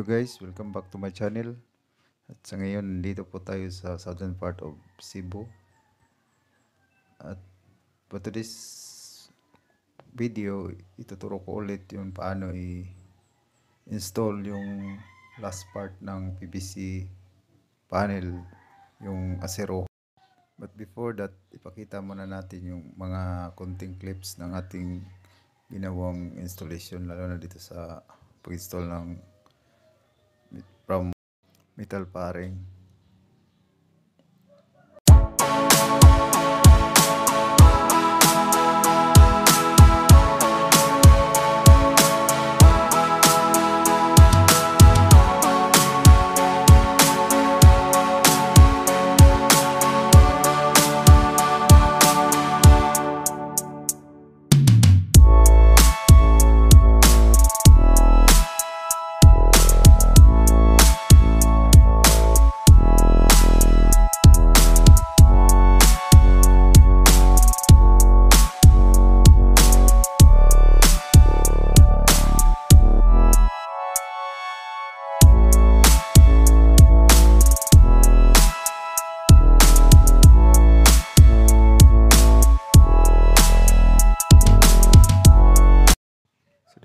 Hello guys, welcome back to my channel At sa ngayon, dito po tayo sa southern part of Cebu At for today's video, ituturo ko ulit yung paano i-install yung last part ng PVC panel yung acero But before that, ipakita muna natin yung mga konting clips ng ating ginawang installation lalo na dito sa pag-install ng from Metal Paring.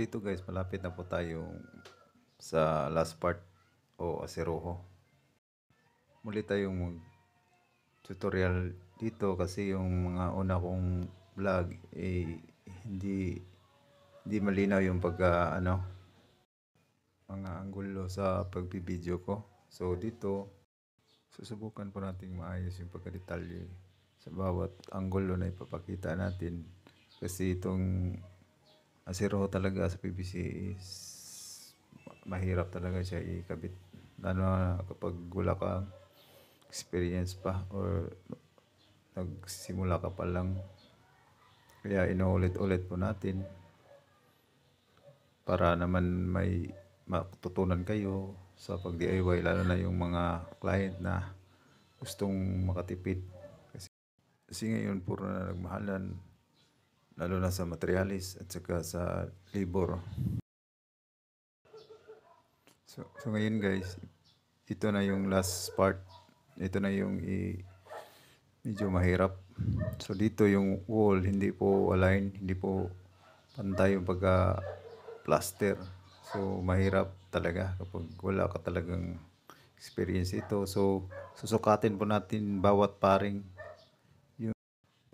dito guys, malapit na po tayo sa last part o aseroho. Muli tayong tutorial dito kasi yung mga una kong vlog eh hindi hindi malinaw yung pagka ah, ano mga anggulo sa pagbibideo ko. So dito susubukan po natin maayos yung pagka-detalye sa bawat anggulo na ipapakita natin kasi itong ang si talaga sa PBC is mahirap talaga siya ikabit. Lalo na kapag wala ka experience pa or nagsimula ka pa lang. Kaya inuulit-ulit po natin para naman may matutunan kayo sa pag-DIY lalo na yung mga client na gustong makatipid kasi, kasi ngayon puro na nagmahalan lalo na sa materialis at saka sa labor. So, so ngayon guys, ito na yung last part. Ito na yung i medyo mahirap. So dito yung wall, hindi po align, hindi po pantay yung pagka plaster. So mahirap talaga kapag wala ka talagang experience ito. So susukatin po natin bawat paring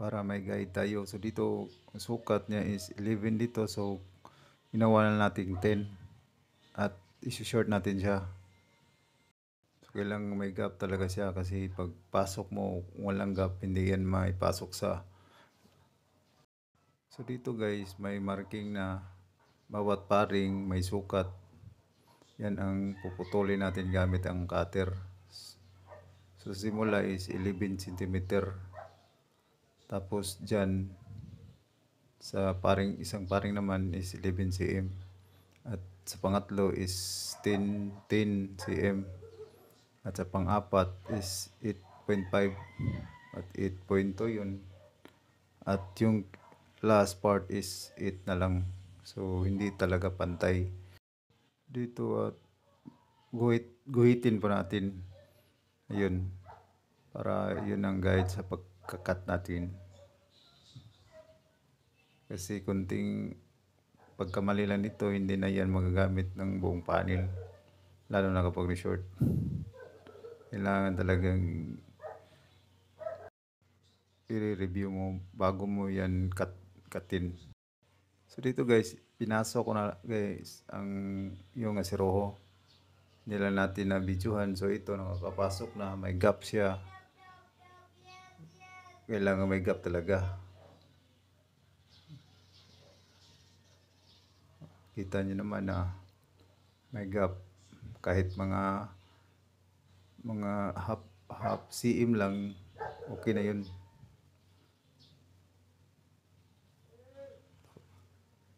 para may guide tayo. So dito sukat niya is 11 dito so ginawa natin 10 at isi-short natin siya. So kailangan may gap talaga siya kasi pag pasok mo walang gap hindi yan maipasok sa So dito guys may marking na bawat paring may sukat. Yan ang puputulin natin gamit ang cutter. So simula is 11 cm. Tapos dyan, sa paring, isang paring naman is 11 cm. At sa pangatlo is 10, 10 cm. At sa pang-apat is 8.5 at 8.2 yun. At yung last part is 8 na lang. So, hindi talaga pantay. Dito at guhit, guhitin po natin. Ayun. Para yun ang guide sa pag kakat natin. Kasi kunting pagkamali lang nito, hindi na yan magagamit ng buong panel. Lalo na kapag short. Kailangan talagang i-review mo bago mo yan cut, cutin. So dito guys, pinasok ko na guys ang yung asiroho. Nila natin na So ito nakakapasok na, may gap siya kailangan may gap talaga kita nyo naman na ah, may gap kahit mga mga half, half cm lang okay na yun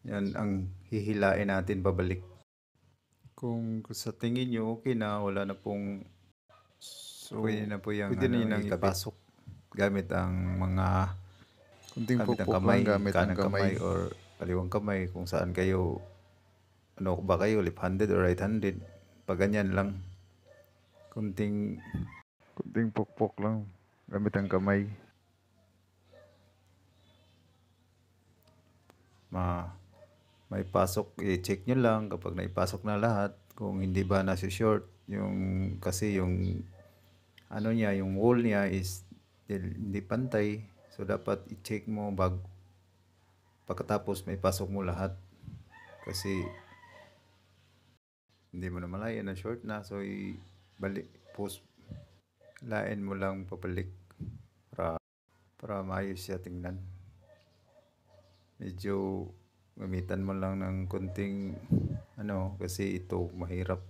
yan ang hihilain natin babalik kung sa tingin nyo okay na wala na pong so, pwede na po yung pwede ano, na yung ipasok gamit ang mga kunting gamit ang kamay, gamit ang kamay. kamay or kaliwang kamay kung saan kayo ano ba kayo left-handed or right-handed pag ganyan lang kunting kunting pokpok lang gamit ang kamay ma may pasok i-check nyo lang kapag naipasok na lahat kung hindi ba nasi short yung kasi yung ano niya yung wall niya is hindi pantay. So, dapat i-check mo bago pagkatapos may pasok mo lahat. Kasi, hindi mo na malaya na short na. So, i-balik, post, lain mo lang pabalik para, para maayos siya tingnan. Medyo gamitan mo lang ng kunting ano kasi ito mahirap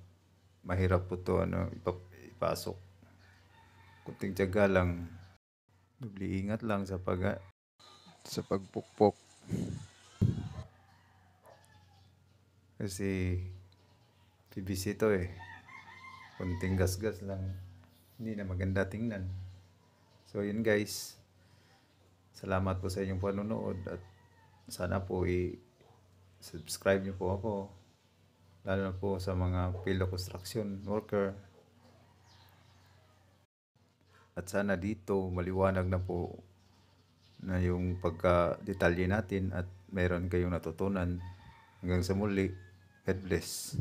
mahirap po to ano ipap, ipasok kunting tiyaga lang mag ingat lang sa pag sa pagpukpok. Kasi PVC to eh. Kunting gasgas lang. Hindi na maganda tingnan. So yun guys. Salamat po sa inyong panonood at sana po i-subscribe niyo po ako. Lalo na po sa mga pillow construction worker. At sana dito maliwanag na po na yung pagka-detalye natin at meron kayong natutunan. Hanggang sa muli, God bless.